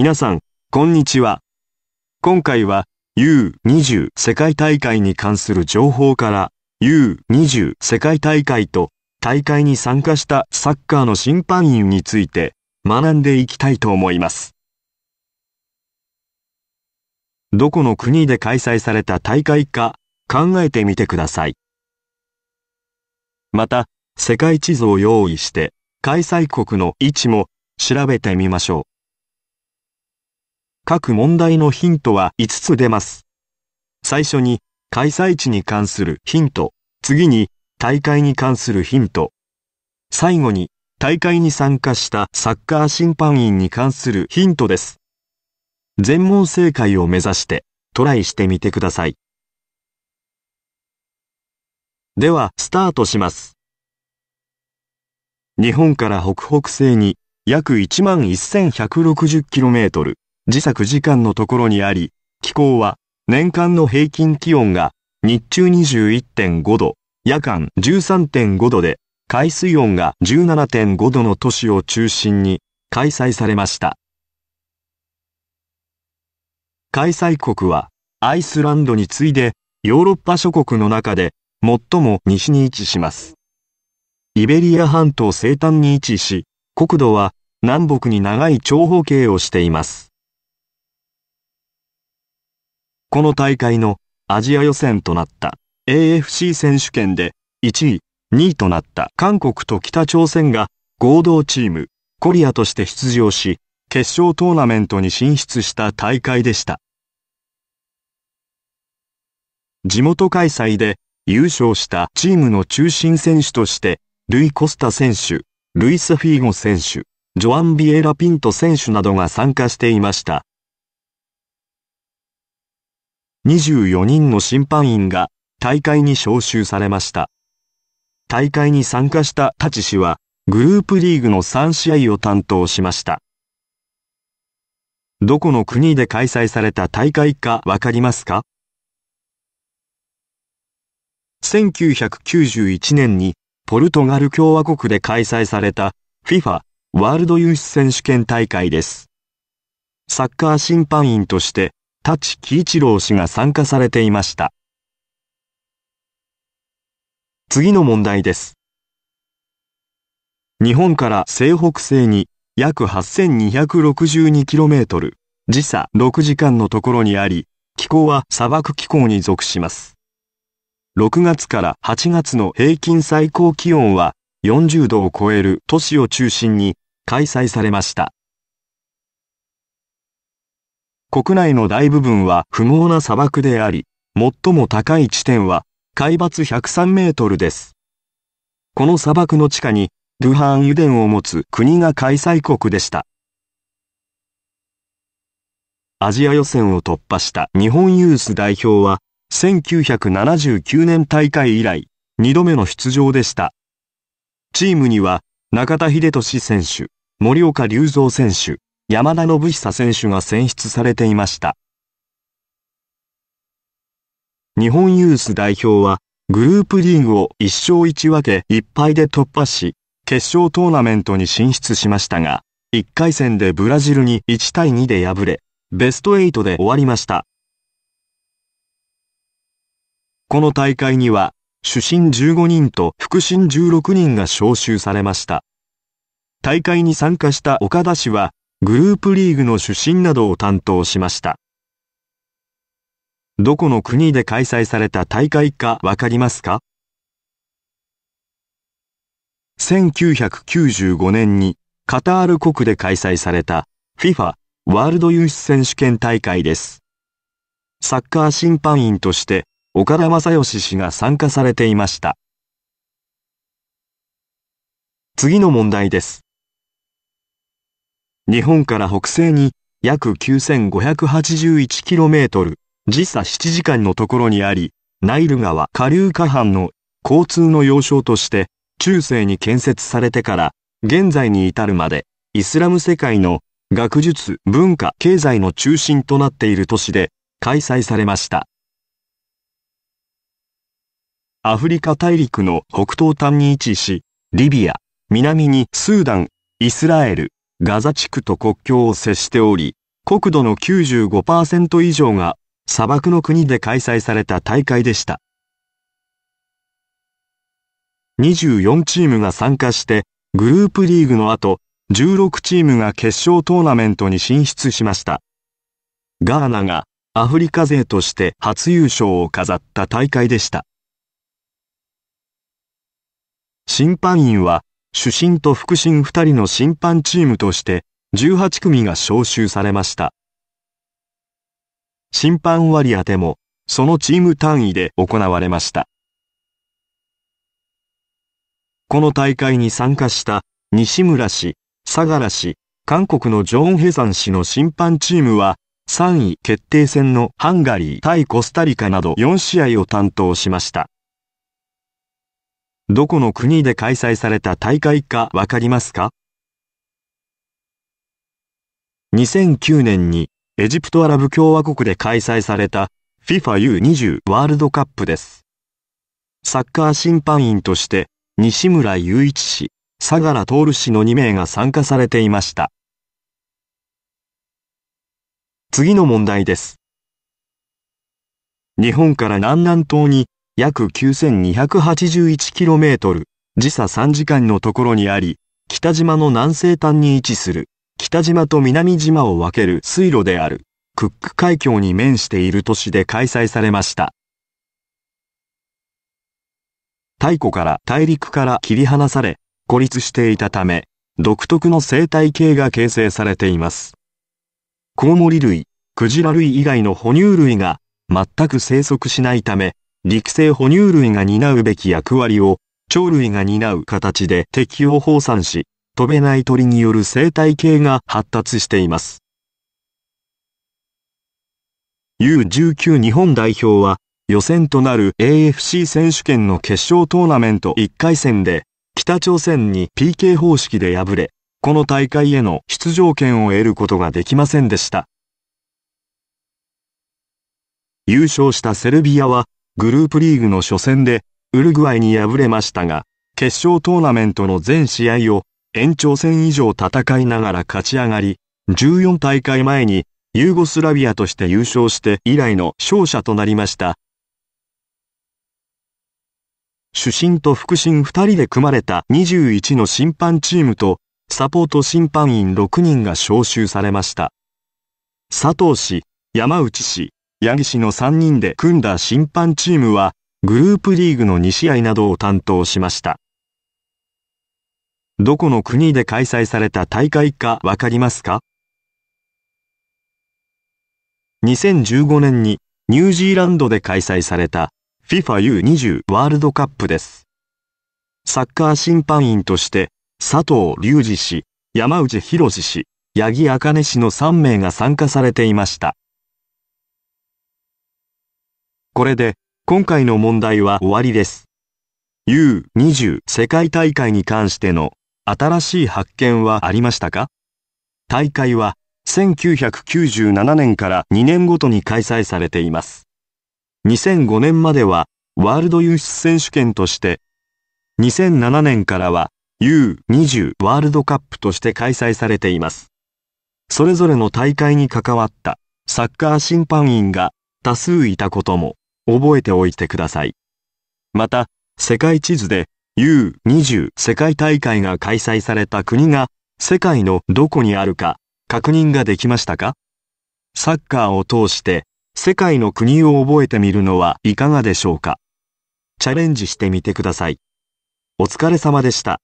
皆さん、こんにちは。今回は U20 世界大会に関する情報から U20 世界大会と大会に参加したサッカーの審判員について学んでいきたいと思います。どこの国で開催された大会か考えてみてください。また、世界地図を用意して開催国の位置も調べてみましょう。各問題のヒントは5つ出ます。最初に、開催地に関するヒント、次に、大会に関するヒント、最後に、大会に参加したサッカー審判員に関するヒントです。全問正解を目指してトライしてみてください。では、スタートします。日本から北北西に約 11,160km、時差9時間のところにあり、気候は年間の平均気温が日中21.5度、夜間13.5度で、海水温が17.5度の都市を中心に開催されました。開催国はアイスランドに次いでヨーロッパ諸国の中で最も西に位置します。イベリア半島西端に位置し、国土は南北に長い長方形をしています。この大会のアジア予選となった AFC 選手権で1位、2位となった韓国と北朝鮮が合同チームコリアとして出場し、決勝トーナメントに進出した大会でした。地元開催で優勝したチームの中心選手として、ルイ・コスタ選手、ルイス・フィーゴ選手、ジョアン・ビエラ・ピント選手などが参加していました。24人の審判員が大会に招集されました。大会に参加したタチ氏は、グループリーグの3試合を担当しました。どこの国で開催された大会かわかりますか ?1991 年にポルトガル共和国で開催された FIFA ワールドユース選手権大会です。サッカー審判員として舘喜一郎氏が参加されていました。次の問題です。日本から西北西に約 8262km、時差6時間のところにあり、気候は砂漠気候に属します。6月から8月の平均最高気温は40度を超える都市を中心に開催されました。国内の大部分は不毛な砂漠であり、最も高い地点は海抜103メートルです。この砂漠の地下に、ルハーン油田を持つ国が開催国でした。アジア予選を突破した日本ユース代表は、1979年大会以来、2度目の出場でした。チームには、中田秀俊選手、森岡隆三選手、山田信久選手が選出されていました。日本ユース代表はグループリーグを1勝1分け1敗で突破し、決勝トーナメントに進出しましたが、1回戦でブラジルに1対2で敗れ、ベスト8で終わりました。この大会には、主審15人と副審16人が招集されました。大会に参加した岡田氏は、グループリーグの主審などを担当しました。どこの国で開催された大会かわかりますか ?1995 年にカタール国で開催された FIFA ワールドユース選手権大会です。サッカー審判員として岡田正義氏が参加されていました。次の問題です。日本から北西に約 9581km、時差7時間のところにあり、ナイル川下流下半の交通の要衝として中世に建設されてから現在に至るまでイスラム世界の学術、文化、経済の中心となっている都市で開催されました。アフリカ大陸の北東端に位置し、リビア、南にスーダン、イスラエル、ガザ地区と国境を接しており、国土の95%以上が砂漠の国で開催された大会でした。24チームが参加して、グループリーグの後、16チームが決勝トーナメントに進出しました。ガーナがアフリカ勢として初優勝を飾った大会でした。審判員は主審と副審2人の審判チームとして18組が招集されました。審判割り当てもそのチーム単位で行われました。この大会に参加した西村氏、相良氏、韓国のジョン・ヘザン氏の審判チームは3位決定戦のハンガリー対コスタリカなど4試合を担当しました。どこの国で開催された大会かわかりますか ?2009 年にエジプトアラブ共和国で開催された FIFAU20 ワールドカップです。サッカー審判員として西村雄一氏、相良徹氏の2名が参加されていました。次の問題です。日本から南南東に約 9281km、時差3時間のところにあり、北島の南西端に位置する、北島と南島を分ける水路である、クック海峡に面している都市で開催されました。太古から大陸から切り離され、孤立していたため、独特の生態系が形成されています。コウモリ類、クジラ類以外の哺乳類が全く生息しないため、陸生哺乳類が担うべき役割を、鳥類が担う形で敵を放散し、飛べない鳥による生態系が発達しています。U19 日本代表は、予選となる AFC 選手権の決勝トーナメント1回戦で、北朝鮮に PK 方式で敗れ、この大会への出場権を得ることができませんでした。優勝したセルビアはグループリーグの初戦で、ウルグアイに敗れましたが、決勝トーナメントの全試合を延長戦以上戦いながら勝ち上がり、14大会前にユーゴスラビアとして優勝して以来の勝者となりました。主審と副審2人で組まれた21の審判チームとサポート審判員6人が招集されました。佐藤氏、山内氏、八木氏の3人で組んだ審判チームは、グループリーグの2試合などを担当しました。どこの国で開催された大会かわかりますか ?2015 年にニュージーランドで開催された FIFA U20 ワールドカップです。サッカー審判員として佐藤隆二氏、山内博氏、八木茜氏の3名が参加されていました。これで、今回の問題は終わりです。U20 世界大会に関しての新しい発見はありましたか大会は1997年から2年ごとに開催されています。2005年まではワールドユース選手権として、2007年からは U20 ワールドカップとして開催されています。それぞれの大会に関わったサッカー審判員が多数いたことも覚えておいてください。また、世界地図で U20 世界大会が開催された国が世界のどこにあるか確認ができましたかサッカーを通して世界の国を覚えてみるのはいかがでしょうかチャレンジしてみてください。お疲れ様でした。